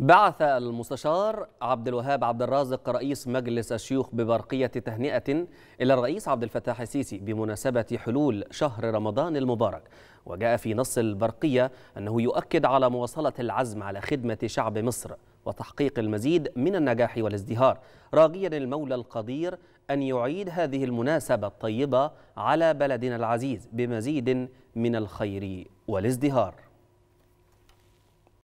بعث المستشار عبد الوهاب عبد الرازق رئيس مجلس الشيوخ ببرقية تهنئة إلى الرئيس عبد الفتاح السيسي بمناسبة حلول شهر رمضان المبارك وجاء في نص البرقية أنه يؤكد على مواصلة العزم على خدمة شعب مصر وتحقيق المزيد من النجاح والازدهار راجيا المولى القدير أن يعيد هذه المناسبة الطيبة على بلدنا العزيز بمزيد من الخير والازدهار